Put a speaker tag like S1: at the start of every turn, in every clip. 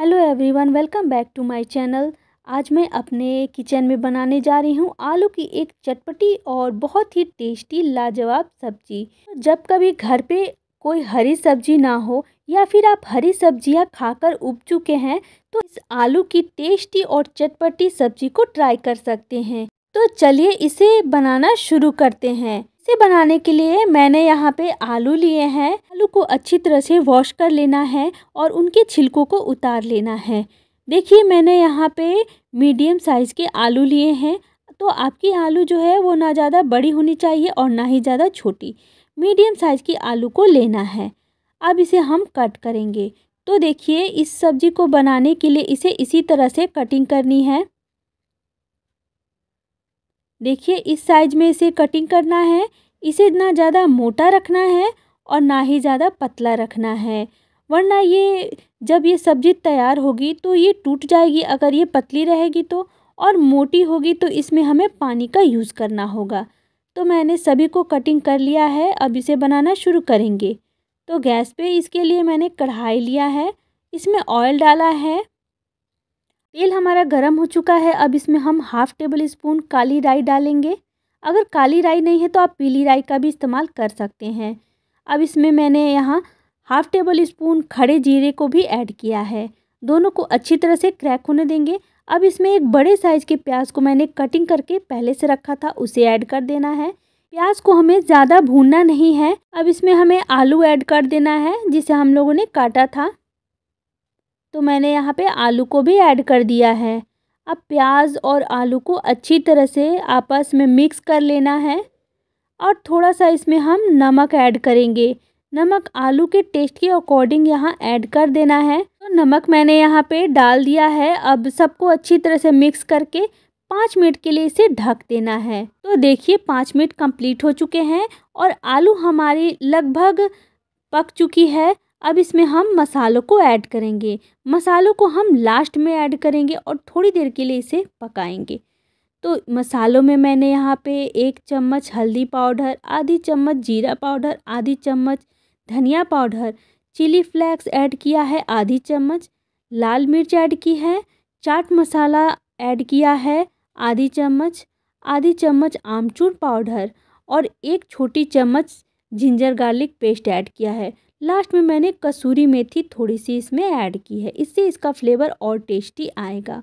S1: hello everyone welcome back to my channel आज मैं अपने किचन में बनाने जा रही हूँ आलू की एक चटपटी और बहुत ही टेस्टी लाजवाब सब्जी जब कभी घर पे कोई हरी सब्जी ना हो या फिर आप हरी सब्जियाँ खाकर उब चुके हैं तो इस आलू की टेस्टी और चटपटी सब्जी को ट्राई कर सकते हैं तो चलिए इसे बनाना शुरू करते हैं इसे बनाने के लिए मैंने यहाँ पे आलू लिए हैं आलू को अच्छी तरह से वॉश कर लेना है और उनके छिलकों को उतार लेना है देखिए मैंने यहाँ पे मीडियम साइज़ के आलू लिए हैं तो आपकी आलू जो है वो ना ज़्यादा बड़ी होनी चाहिए और ना ही ज़्यादा छोटी मीडियम साइज़ की आलू को लेना है अब इसे हम कट करेंगे तो देखिए इस सब्ज़ी को बनाने के लिए इसे इसी तरह से कटिंग करनी है देखिए इस साइज में इसे कटिंग करना है इसे ना ज़्यादा मोटा रखना है और ना ही ज़्यादा पतला रखना है वरना ये जब ये सब्ज़ी तैयार होगी तो ये टूट जाएगी अगर ये पतली रहेगी तो और मोटी होगी तो इसमें हमें पानी का यूज़ करना होगा तो मैंने सभी को कटिंग कर लिया है अब इसे बनाना शुरू करेंगे तो गैस पे इसके लिए मैंने कढ़ाई लिया है इसमें ऑयल डाला है तेल हमारा गर्म हो चुका है अब इसमें हम हाफ़ टेबल स्पून काली राई डालेंगे अगर काली राई नहीं है तो आप पीली राई का भी इस्तेमाल कर सकते हैं अब इसमें मैंने यहाँ हाफ़ टेबल स्पून खड़े जीरे को भी ऐड किया है दोनों को अच्छी तरह से क्रैक होने देंगे अब इसमें एक बड़े साइज़ के प्याज को मैंने कटिंग करके पहले से रखा था उसे ऐड कर देना है प्याज को हमें ज़्यादा भूनना नहीं है अब इसमें हमें आलू ऐड कर देना है जिसे हम लोगों ने काटा था तो मैंने यहाँ पे आलू को भी ऐड कर दिया है अब प्याज और आलू को अच्छी तरह से आपस में मिक्स कर लेना है और थोड़ा सा इसमें हम नमक ऐड करेंगे नमक आलू के टेस्ट के अकॉर्डिंग यहाँ ऐड कर देना है तो नमक मैंने यहाँ पे डाल दिया है अब सबको अच्छी तरह से मिक्स करके पाँच मिनट के लिए इसे ढक देना है तो देखिए पाँच मिनट कंप्लीट हो चुके हैं और आलू हमारी लगभग पक चुकी है अब इसमें हम मसालों को ऐड करेंगे मसालों को हम लास्ट में ऐड करेंगे और थोड़ी देर के लिए इसे पकाएंगे तो मसालों में मैंने यहाँ पे एक चम्मच हल्दी पाउडर आधी चम्मच जीरा पाउडर आधी चम्मच धनिया पाउडर चिली फ्लेक्स ऐड किया है आधी चम्मच लाल मिर्च ऐड की है चाट मसाला ऐड किया है आधी चम्मच आधी चम्मच आमचूर पाउडर और एक छोटी चम्मच जिंजर गार्लिक पेस्ट ऐड किया है लास्ट में मैंने कसूरी मेथी थोड़ी सी इसमें ऐड की है इससे इसका फ्लेवर और टेस्टी आएगा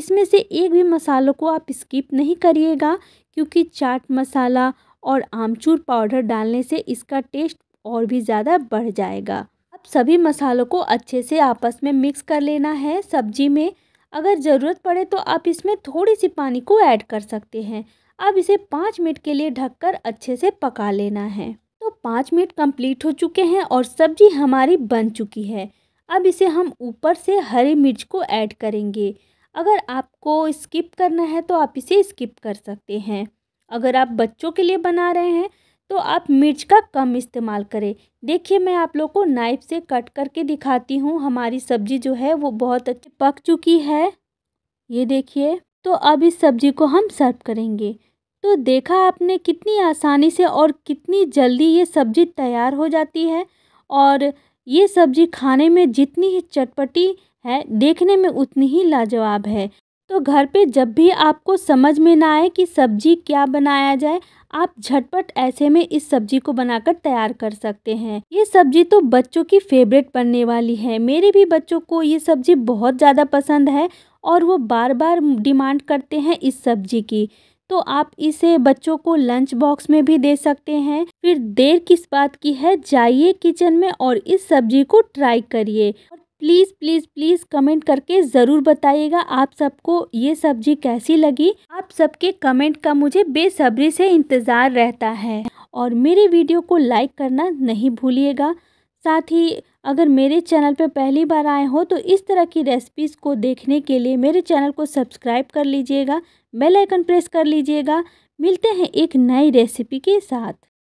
S1: इसमें से एक भी मसालों को आप स्किप नहीं करिएगा क्योंकि चाट मसाला और आमचूर पाउडर डालने से इसका टेस्ट और भी ज़्यादा बढ़ जाएगा अब सभी मसालों को अच्छे से आपस में मिक्स कर लेना है सब्जी में अगर ज़रूरत पड़े तो आप इसमें थोड़ी सी पानी को ऐड कर सकते हैं अब इसे पाँच मिनट के लिए ढककर अच्छे से पका लेना है तो पाँच मिनट कंप्लीट हो चुके हैं और सब्जी हमारी बन चुकी है अब इसे हम ऊपर से हरी मिर्च को ऐड करेंगे अगर आपको स्किप करना है तो आप इसे स्किप कर सकते हैं अगर आप बच्चों के लिए बना रहे हैं तो आप मिर्च का कम इस्तेमाल करें देखिए मैं आप लोग को नाइफ से कट करके दिखाती हूँ हमारी सब्जी जो है वो बहुत अच्छी पक चुकी है ये देखिए तो अब इस सब्जी को हम सर्व करेंगे तो देखा आपने कितनी आसानी से और कितनी जल्दी ये सब्ज़ी तैयार हो जाती है और ये सब्ज़ी खाने में जितनी ही चटपटी है देखने में उतनी ही लाजवाब है तो घर पे जब भी आपको समझ में ना आए कि सब्ज़ी क्या बनाया जाए आप झटपट ऐसे में इस सब्ज़ी को बनाकर तैयार कर सकते हैं ये सब्ज़ी तो बच्चों की फेवरेट बनने वाली है मेरे भी बच्चों को ये सब्ज़ी बहुत ज़्यादा पसंद है और वो बार बार डिमांड करते हैं इस सब्ज़ी की तो आप इसे बच्चों को लंच बॉक्स में भी दे सकते हैं फिर देर किस बात की है जाइए किचन में और इस सब्जी को ट्राई करिए प्लीज़ प्लीज़ प्लीज़ कमेंट करके ज़रूर बताइएगा आप सबको ये सब्जी कैसी लगी आप सबके कमेंट का मुझे बेसब्री से इंतज़ार रहता है और मेरे वीडियो को लाइक करना नहीं भूलिएगा साथ ही अगर मेरे चैनल पर पहली बार आए हो तो इस तरह की रेसिपीज़ को देखने के लिए मेरे चैनल को सब्सक्राइब कर लीजिएगा बेल आइकन प्रेस कर लीजिएगा मिलते हैं एक नई रेसिपी के साथ